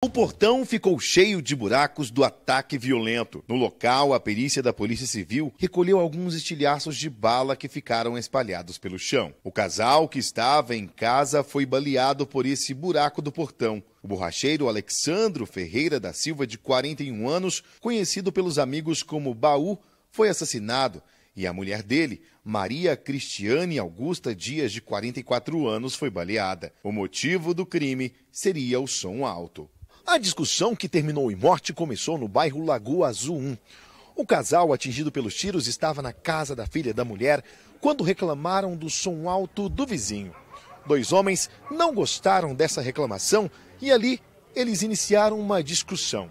O portão ficou cheio de buracos do ataque violento. No local, a perícia da Polícia Civil recolheu alguns estilhaços de bala que ficaram espalhados pelo chão. O casal que estava em casa foi baleado por esse buraco do portão. O borracheiro Alexandro Ferreira da Silva, de 41 anos, conhecido pelos amigos como Baú, foi assassinado e a mulher dele, Maria Cristiane Augusta Dias, de 44 anos, foi baleada. O motivo do crime seria o som alto. A discussão que terminou em morte começou no bairro Lagoa Azul 1. O casal atingido pelos tiros estava na casa da filha da mulher quando reclamaram do som alto do vizinho. Dois homens não gostaram dessa reclamação e ali eles iniciaram uma discussão.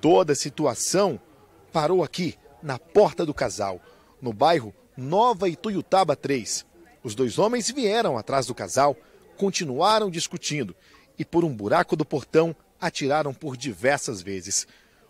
Toda a situação parou aqui, na porta do casal, no bairro Nova Ituiutaba 3. Os dois homens vieram atrás do casal, continuaram discutindo e por um buraco do portão atiraram por diversas vezes.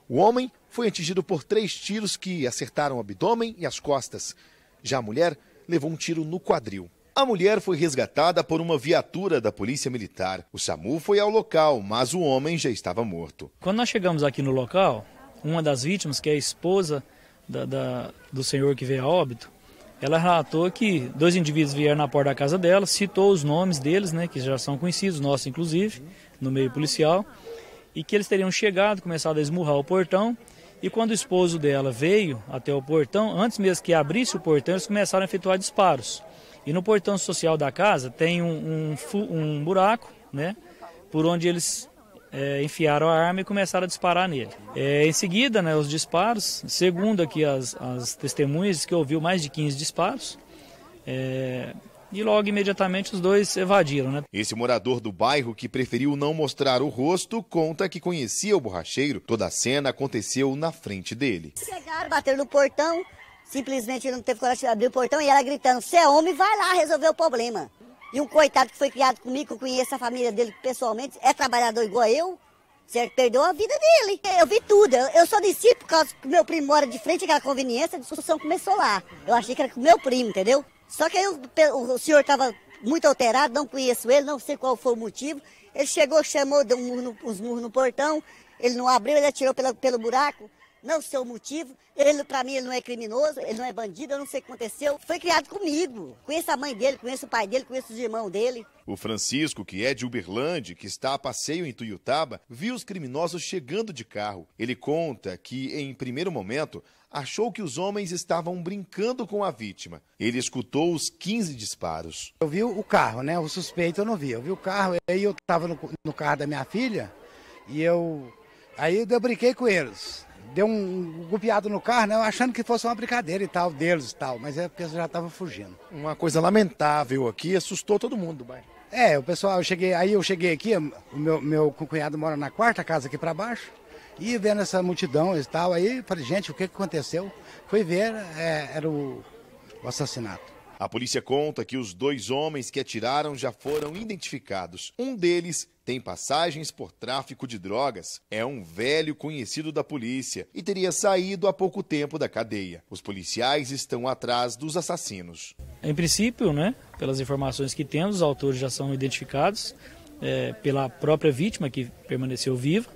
O homem foi atingido por três tiros que acertaram o abdômen e as costas. Já a mulher levou um tiro no quadril. A mulher foi resgatada por uma viatura da Polícia Militar. O SAMU foi ao local, mas o homem já estava morto. Quando nós chegamos aqui no local, uma das vítimas, que é a esposa da, da, do senhor que veio a óbito, ela relatou que dois indivíduos vieram na porta da casa dela, citou os nomes deles, né, que já são conhecidos, nossos inclusive, no meio policial, e que eles teriam chegado, começado a esmurrar o portão. E quando o esposo dela veio até o portão, antes mesmo que abrisse o portão, eles começaram a efetuar disparos. E no portão social da casa tem um, um, um buraco, né? Por onde eles é, enfiaram a arma e começaram a disparar nele. É, em seguida, né, os disparos, segundo aqui as, as testemunhas, que ouviu mais de 15 disparos. É, e logo imediatamente os dois evadiram. Né? Esse morador do bairro que preferiu não mostrar o rosto conta que conhecia o borracheiro. Toda a cena aconteceu na frente dele. Chegaram, bateram no portão, simplesmente não teve coragem de abrir o portão e ela gritando: "Você é homem, vai lá resolver o problema". E um coitado que foi criado comigo, que conheço a família dele pessoalmente, é trabalhador igual eu, você perdeu a vida dele. Eu vi tudo. Eu, eu só desci por causa que meu primo mora de frente àquela conveniência, a discussão começou lá. Eu achei que era com meu primo, entendeu? Só que aí o, o senhor estava muito alterado, não conheço ele, não sei qual foi o motivo. Ele chegou, chamou, deu um murro no, uns murros no portão, ele não abriu, ele atirou pela, pelo buraco não sei é o motivo. Ele, para mim, ele não é criminoso, ele não é bandido, eu não sei o que aconteceu. Foi criado comigo. Conheço a mãe dele, conheço o pai dele, conheço os irmãos dele. O Francisco, que é de Uberlândia, que está a passeio em Tuiutaba, viu os criminosos chegando de carro. Ele conta que, em primeiro momento, achou que os homens estavam brincando com a vítima. Ele escutou os 15 disparos. Eu vi o carro, né? O suspeito eu não vi. Eu vi o carro, aí eu estava no, no, carro da minha filha e eu. Aí eu brinquei com eles deu um golpeado no carro, né, achando que fosse uma brincadeira e tal, deles e tal, mas a é pessoa já estava fugindo. Uma coisa lamentável aqui, assustou todo mundo do bairro. É, o pessoal, eu cheguei, aí eu cheguei aqui, o meu, meu cunhado mora na quarta casa aqui para baixo, e vendo essa multidão e tal, aí falei, gente, o que aconteceu? Foi ver, é, era o, o assassinato. A polícia conta que os dois homens que atiraram já foram identificados. Um deles tem passagens por tráfico de drogas, é um velho conhecido da polícia e teria saído há pouco tempo da cadeia. Os policiais estão atrás dos assassinos. Em princípio, né, pelas informações que temos, os autores já são identificados é, pela própria vítima que permaneceu viva.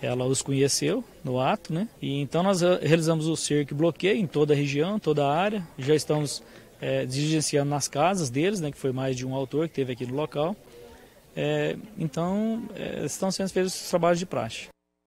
Ela os conheceu no ato, né? E então nós realizamos o cerco e bloqueio em toda a região, toda a área. Já estamos é, diligenciando nas casas deles, né? Que foi mais de um autor que teve aqui no local. É, então, é, estão sendo feitos trabalhos de praxe.